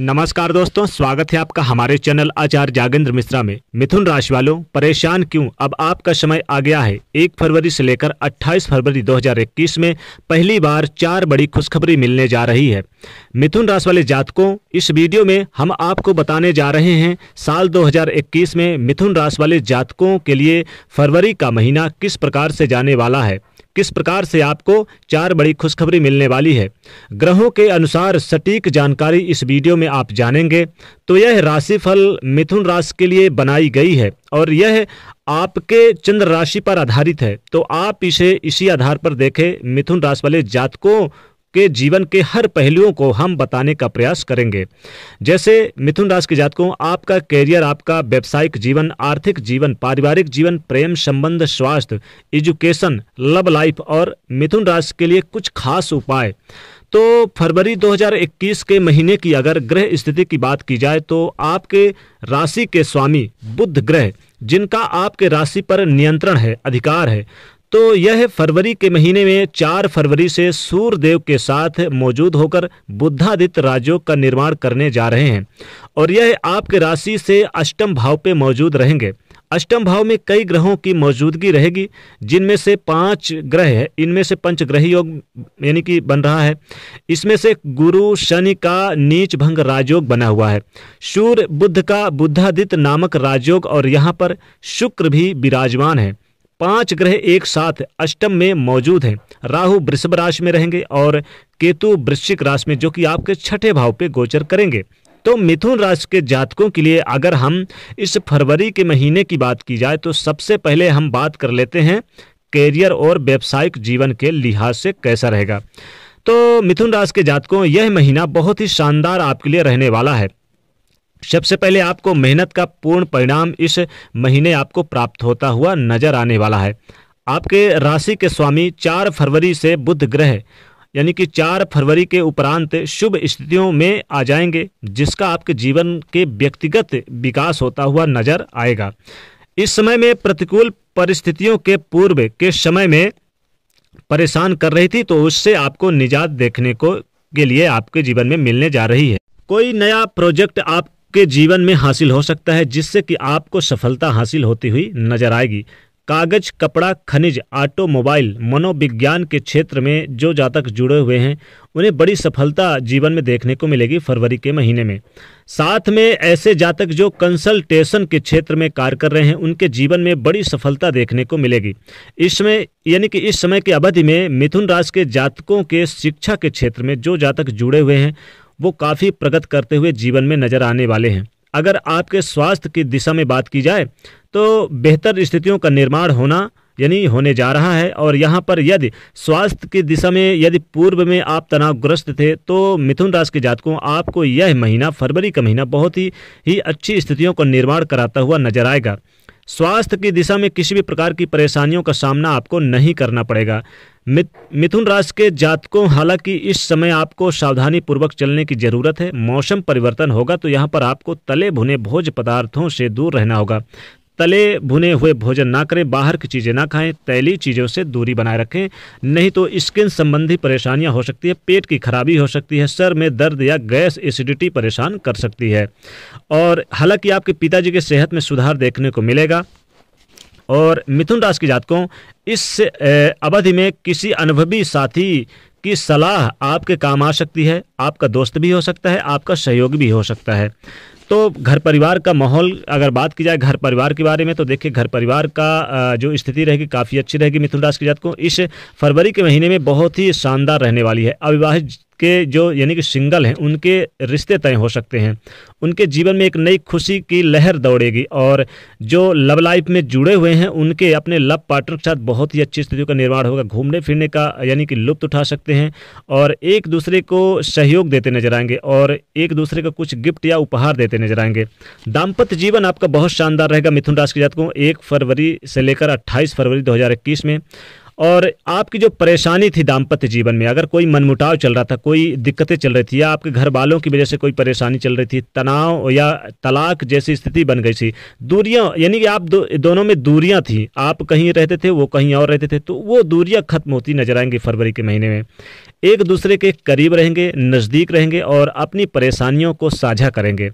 नमस्कार दोस्तों स्वागत है आपका हमारे चैनल आचार्य जागेंद्र मिश्रा में मिथुन राशि वालों परेशान क्यों अब आपका समय आ गया है एक फरवरी से लेकर 28 फरवरी 2021 में पहली बार चार बड़ी खुशखबरी मिलने जा रही है मिथुन राशि वाले जातकों इस वीडियो में हम आपको बताने जा रहे हैं साल 2021 में मिथुन राशि वाले जातकों के लिए फरवरी का महीना किस प्रकार से जाने वाला है किस प्रकार से आपको चार बड़ी खुशखबरी मिलने वाली है ग्रहों के अनुसार सटीक जानकारी इस वीडियो में आप जानेंगे तो यह राशिफल मिथुन राशि के लिए बनाई गई है और यह आपके चंद्र राशि पर आधारित है तो आप इसे इसी आधार पर देखें मिथुन राशि वाले जातकों के जीवन के हर पहलुओं को हम बताने का प्रयास करेंगे जैसे मिथुन राशि के जातकों आपका कैरियर आपका व्यावसायिक जीवन आर्थिक जीवन पारिवारिक जीवन प्रेम संबंध स्वास्थ्य एजुकेशन लव लाइफ और मिथुन राशि के लिए कुछ खास उपाय तो फरवरी 2021 के महीने की अगर ग्रह स्थिति की बात की जाए तो आपके राशि के स्वामी बुध ग्रह जिनका आपके राशि पर नियंत्रण है अधिकार है तो यह फरवरी के महीने में चार फरवरी से सूर्यदेव के साथ मौजूद होकर बुद्धादित्य राजयोग का निर्माण करने जा रहे हैं और यह आपके राशि से अष्टम भाव पे मौजूद रहेंगे अष्टम भाव में कई ग्रहों की मौजूदगी रहेगी जिनमें से पांच ग्रह है इनमें से पंच ग्रह योग यानी कि बन रहा है इसमें से गुरु शनि का नीच भंग राजयोग बना हुआ है सूर्य बुद्ध का बुद्धादित्य नामक राजयोग और यहाँ पर शुक्र भी विराजमान है पांच ग्रह एक साथ अष्टम में मौजूद हैं राहु वृषभ राशि में रहेंगे और केतु वृश्चिक राशि में जो कि आपके छठे भाव पे गोचर करेंगे तो मिथुन राशि के जातकों के लिए अगर हम इस फरवरी के महीने की बात की जाए तो सबसे पहले हम बात कर लेते हैं कैरियर और व्यावसायिक जीवन के लिहाज से कैसा रहेगा तो मिथुन राशि के जातकों यह महीना बहुत ही शानदार आपके लिए रहने वाला है सबसे पहले आपको मेहनत का पूर्ण परिणाम इस महीने आपको प्राप्त होता हुआ नजर आने वाला है आपके राशि के स्वामी चार फरवरी से बुध ग्रह यानी कि चार फरवरी के उपरांत शुभ स्थितियों में आ जाएंगे जिसका आपके जीवन के व्यक्तिगत विकास होता हुआ नजर आएगा इस समय में प्रतिकूल परिस्थितियों के पूर्व के समय में परेशान कर रही थी तो उससे आपको निजात देखने को के लिए आपके जीवन में मिलने जा रही है कोई नया प्रोजेक्ट आप आपके जीवन में हासिल हो सकता है जिससे कि आपको सफलता हासिल होती हुई नजर आएगी कागज कपड़ा खनिज ऑटोमोबाइल मनोविज्ञान के क्षेत्र में जो जातक जुड़े हुए हैं उन्हें बड़ी सफलता जीवन में देखने को मिलेगी फरवरी के महीने में साथ में ऐसे जातक जो कंसल्टेशन के क्षेत्र में कार्य कर रहे हैं उनके जीवन में बड़ी सफलता देखने को मिलेगी इसमें यानी कि इस समय की अवधि में मिथुन राशि के जातकों के शिक्षा के क्षेत्र में जो जातक जुड़े हुए हैं वो काफ़ी प्रगत करते हुए जीवन में नजर आने वाले हैं अगर आपके स्वास्थ्य की दिशा में बात की जाए तो बेहतर स्थितियों का निर्माण होना यानी होने जा रहा है और यहाँ पर यदि स्वास्थ्य की दिशा में यदि पूर्व में आप तनावग्रस्त थे तो मिथुन राशि के जातकों आपको यह महीना फरवरी का महीना बहुत ही ही अच्छी स्थितियों का निर्माण कराता हुआ नजर आएगा स्वास्थ्य की दिशा में किसी भी प्रकार की परेशानियों का सामना आपको नहीं करना पड़ेगा मिथुन राशि के जातकों हालांकि इस समय आपको सावधानी पूर्वक चलने की जरूरत है मौसम परिवर्तन होगा तो यहाँ पर आपको तले भुने भोज पदार्थों से दूर रहना होगा तले भुने हुए भोजन ना करें बाहर की चीज़ें ना खाएं तैली चीज़ों से दूरी बनाए रखें नहीं तो स्किन संबंधी परेशानियां हो सकती है पेट की खराबी हो सकती है सर में दर्द या गैस एसिडिटी परेशान कर सकती है और हालांकि आपके पिताजी के सेहत में सुधार देखने को मिलेगा और मिथुन राशि के जातकों इस अवधि में किसी अनुभवी साथी कि सलाह आपके काम आ सकती है आपका दोस्त भी हो सकता है आपका सहयोग भी हो सकता है तो घर परिवार का माहौल अगर बात की जाए घर परिवार के बारे में तो देखिए घर परिवार का जो स्थिति रहेगी काफ़ी अच्छी रहेगी मिथुन राशि की जात को इस फरवरी के महीने में बहुत ही शानदार रहने वाली है अविवाहित के जो यानी कि सिंगल हैं उनके रिश्ते तय हो सकते हैं उनके जीवन में एक नई खुशी की लहर दौड़ेगी और जो लव लाइफ में जुड़े हुए हैं उनके अपने लव पार्टनर के साथ बहुत ही अच्छी स्थितियों का निर्माण होगा घूमने फिरने का यानी कि लुप्त उठा सकते सकते हैं और एक दूसरे को सहयोग देते नजर आएंगे और एक दूसरे को कुछ गिफ्ट या उपहार देते नजर आएंगे दाम्पत्य जीवन आपका बहुत शानदार रहेगा मिथुन राशि के जातकों एक फरवरी से लेकर अट्ठाईस फरवरी दो में और आपकी जो परेशानी थी दाम्पत्य जीवन में अगर कोई मनमुटाव चल रहा था कोई दिक्कतें चल रही थी या आपके घर वालों की वजह से कोई परेशानी चल रही थी तनाव या तलाक जैसी स्थिति बन गई थी दूरियाँ यानी कि आप दो, दोनों में दूरियाँ थी आप कहीं रहते थे वो कहीं और रहते थे तो वो दूरियाँ खत्म होती नजर आएंगी फरवरी के महीने में एक दूसरे के करीब रहेंगे नज़दीक रहेंगे और अपनी परेशानियों को साझा करेंगे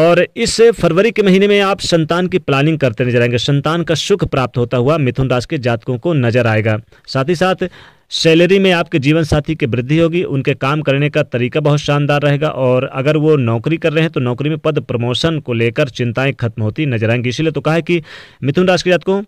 और इस फरवरी के महीने में आप संतान की प्लानिंग करते नजर आएंगे संतान का सुख प्राप्त होता हुआ मिथुन राशि के जातकों को नजर आएगा साथ ही साथ सैलरी में आपके जीवन साथी की वृद्धि होगी उनके काम करने का तरीका बहुत शानदार रहेगा और अगर वो नौकरी कर रहे हैं तो नौकरी में पद प्रमोशन को लेकर चिंताएं खत्म होती नजर आएंगी इसीलिए तो कहा है कि मिथुन राशि के जातकों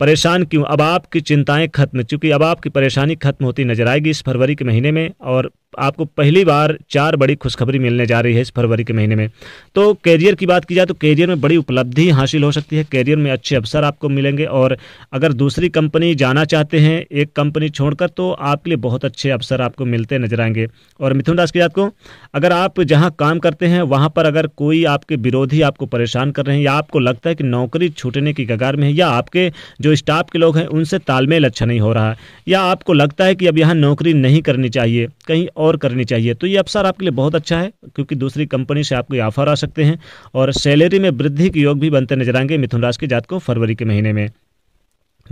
परेशान क्यों अब आपकी चिंताएं खत्म चूंकि अब आपकी परेशानी खत्म होती नजर आएगी इस फरवरी के महीने में और आपको पहली बार चार बड़ी खुशखबरी मिलने जा रही है इस फरवरी के महीने में तो कैरियर की बात की जाए तो कैरियर में बड़ी उपलब्धि हासिल हो सकती है कैरियर में अच्छे अवसर आपको मिलेंगे और अगर दूसरी कंपनी जाना चाहते हैं एक कंपनी छोड़कर तो आपके लिए बहुत अच्छे अवसर आपको मिलते नजर आएंगे और मिथुन राशि की बात को अगर आप जहाँ काम करते हैं वहाँ पर अगर कोई आपके विरोधी आपको परेशान कर रहे हैं या आपको लगता है कि नौकरी छूटने की कगार में है या आपके जो स्टाफ के लोग हैं उनसे तालमेल अच्छा नहीं हो रहा है या आपको लगता है कि अब यहाँ नौकरी नहीं करनी चाहिए कहीं और करनी चाहिए तो ये अवसर आपके लिए बहुत अच्छा है क्योंकि दूसरी कंपनी से आपको ऑफर आ सकते हैं और सैलरी में वृद्धि के योग भी बनते नजर आएंगे मिथुन राशि के जात को फरवरी के महीने में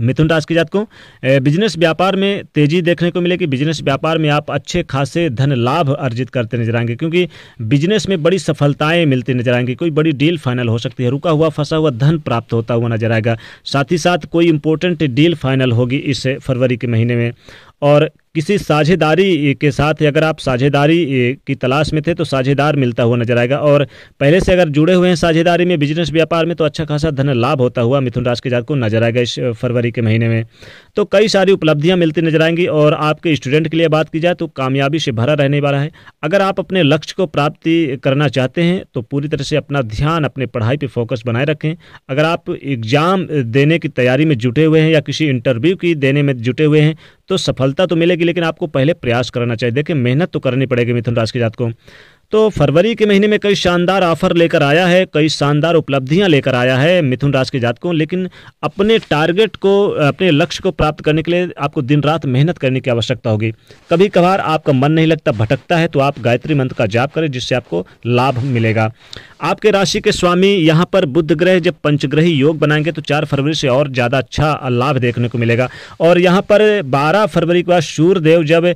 मिथुन राशि की जात को बिजनेस व्यापार में तेजी देखने को मिलेगी बिजनेस व्यापार में आप अच्छे खासे धन लाभ अर्जित करते नजर आएंगे क्योंकि बिजनेस में बड़ी सफलताएं मिलती नजर आएंगी कोई बड़ी डील फाइनल हो सकती है रुका हुआ फंसा हुआ धन प्राप्त होता हुआ नजर आएगा साथ ही साथ कोई इंपॉर्टेंट डील फाइनल होगी इस फरवरी के महीने में और किसी साझेदारी के साथ अगर आप साझेदारी की तलाश में थे तो साझेदार मिलता हुआ नजर आएगा और पहले से अगर जुड़े हुए हैं साझेदारी में बिजनेस व्यापार में तो अच्छा खासा धन लाभ होता हुआ मिथुन राशि के जात को नजर आएगा इस फरवरी के महीने में तो कई सारी उपलब्धियाँ मिलती नजर आएंगी और आपके स्टूडेंट के लिए बात की जाए तो कामयाबी से भरा रहने वाला है अगर आप अपने लक्ष्य को प्राप्ति करना चाहते हैं तो पूरी तरह से अपना ध्यान अपने पढ़ाई पर फोकस बनाए रखें अगर आप एग्जाम देने की तैयारी में जुटे हुए हैं या किसी इंटरव्यू की देने में जुटे हुए हैं तो सफलता तो मिलेगी लेकिन आपको पहले प्रयास करना चाहिए देखिए मेहनत तो करनी पड़ेगी मिथुन राशि के जात को तो फरवरी के महीने में कई शानदार ऑफर लेकर आया है कई शानदार उपलब्धियां लेकर आया है मिथुन राशि के जातकों लेकिन अपने टारगेट को अपने लक्ष्य को प्राप्त करने के लिए आपको दिन रात मेहनत करने की आवश्यकता होगी कभी कभार आपका मन नहीं लगता भटकता है तो आप गायत्री मंत्र का जाप करें जिससे आपको लाभ मिलेगा आपके राशि के स्वामी यहाँ पर बुद्ध ग्रह जब पंचग्रही योग बनाएंगे तो चार फरवरी से और ज़्यादा अच्छा लाभ देखने को मिलेगा और यहाँ पर बारह फरवरी के बाद सूर्यदेव जब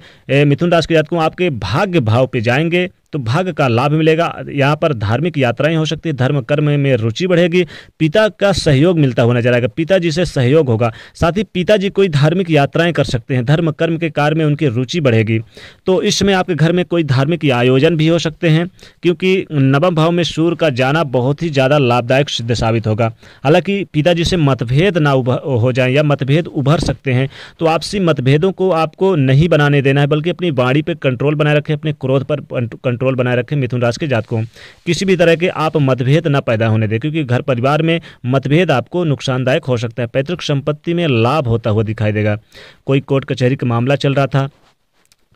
मिथुन राशि के जातकों आपके भाग्य भाव पे जाएंगे तो भाग्य का लाभ मिलेगा यहाँ पर धार्मिक यात्राएं हो सकती है धर्म कर्म में रुचि बढ़ेगी पिता का सहयोग मिलता हुआ नजर आएगा पिताजी से सहयोग होगा साथ ही पिताजी कोई धार्मिक यात्राएं कर सकते हैं धर्म कर्म के कार्य में उनकी रुचि बढ़ेगी तो इस समय आपके घर में कोई धार्मिक आयोजन भी हो सकते हैं क्योंकि नवम भाव में सूर्य स्कूल का जाना बहुत ही ज़्यादा लाभदायक सिद्ध साबित होगा हालांकि पिताजी से मतभेद ना हो जाए या मतभेद उभर सकते हैं तो आपसी मतभेदों को आपको नहीं बनाने देना है बल्कि अपनी वाणी पर कंट्रोल बनाए रखें अपने क्रोध पर कंट्रोल बनाए रखें मिथुन राशि के जात को किसी भी तरह के आप मतभेद ना पैदा होने दें क्योंकि घर परिवार में मतभेद आपको नुकसानदायक हो सकता है पैतृक संपत्ति में लाभ होता हुआ दिखाई देगा कोई कोर्ट कचहरी का मामला चल रहा था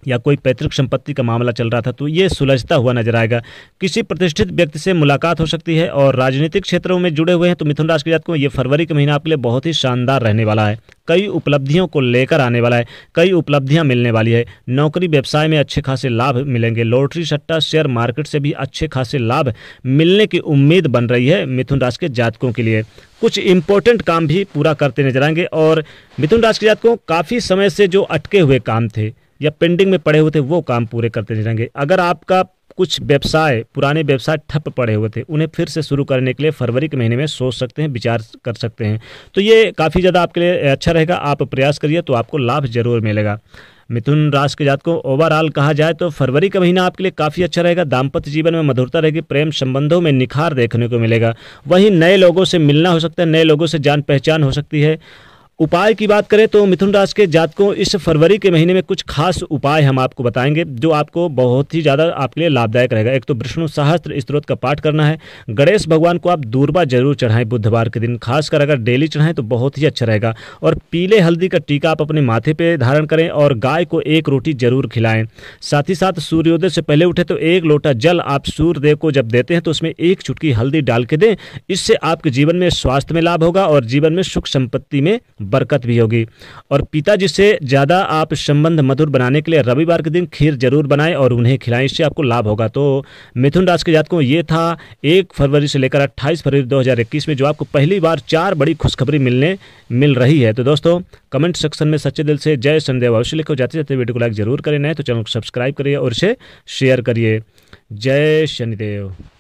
या कोई पैतृक संपत्ति का मामला चल रहा था तो ये सुलझता हुआ नजर आएगा किसी प्रतिष्ठित व्यक्ति से मुलाकात हो सकती है और राजनीतिक क्षेत्रों में जुड़े हुए हैं तो मिथुन राशि के जातकों ये फरवरी का महीना आपके लिए बहुत ही शानदार रहने वाला है कई उपलब्धियों को लेकर आने वाला है कई उपलब्धियां मिलने वाली है नौकरी व्यवसाय में अच्छे खासे लाभ मिलेंगे लॉटरी सट्टा शेयर मार्केट से भी अच्छे खासे लाभ मिलने की उम्मीद बन रही है मिथुन राशि के जातकों के लिए कुछ इंपॉर्टेंट काम भी पूरा करते नजर आएंगे और मिथुन राशि के जातकों काफ़ी समय से जो अटके हुए काम थे या पेंडिंग में पड़े हुए थे वो काम पूरे करते रहेंगे अगर आपका कुछ व्यवसाय पुराने व्यवसाय ठप पड़े हुए थे उन्हें फिर से शुरू करने के लिए फरवरी के महीने में सोच सकते हैं विचार कर सकते हैं तो ये काफ़ी ज़्यादा आपके लिए अच्छा रहेगा आप प्रयास करिए तो आपको लाभ जरूर मिलेगा मिथुन राशि के जात को ओवरऑल कहा जाए तो फरवरी का महीना आपके लिए काफ़ी अच्छा रहेगा दाम्पत्य जीवन में मधुरता रहेगी प्रेम संबंधों में निखार देखने को मिलेगा वहीं नए लोगों से मिलना हो सकता है नए लोगों से जान पहचान हो सकती है उपाय की बात करें तो मिथुन राशि के जातकों इस फरवरी के महीने में कुछ खास उपाय हम आपको बताएंगे जो आपको बहुत ही ज़्यादा आपके लिए लाभदायक रहेगा एक तो विष्णु सहस्त्र स्त्रोत का पाठ करना है गणेश भगवान को आप दूरबा जरूर चढ़ाएं बुधवार के दिन खासकर अगर डेली चढ़ाएं तो बहुत ही अच्छा रहेगा और पीले हल्दी का टीका आप अपने माथे पर धारण करें और गाय को एक रोटी जरूर खिलाएँ साथ ही साथ सूर्योदय से पहले उठे तो एक लोटा जल आप सूर्यदेव को जब देते हैं तो उसमें एक चुटकी हल्दी डाल के दें इससे आपके जीवन में स्वास्थ्य में लाभ होगा और जीवन में सुख संपत्ति में बरकत भी होगी और पिताजी से ज़्यादा आप संबंध मधुर बनाने के लिए रविवार के दिन खीर जरूर बनाएं और उन्हें खिलाएं इससे आपको लाभ होगा तो मिथुन राशि के जातकों ये था एक फरवरी से लेकर अट्ठाईस फरवरी दो में जो आपको पहली बार चार बड़ी खुशखबरी मिलने मिल रही है तो दोस्तों कमेंट सेक्शन में सच्चे दिल से जय संदेव अवश्य लिखो जाते जाते वीडियो को लाइक जरूर करें नए तो चैनल को सब्सक्राइब करिए और इसे शेयर करिए जय शनिदेव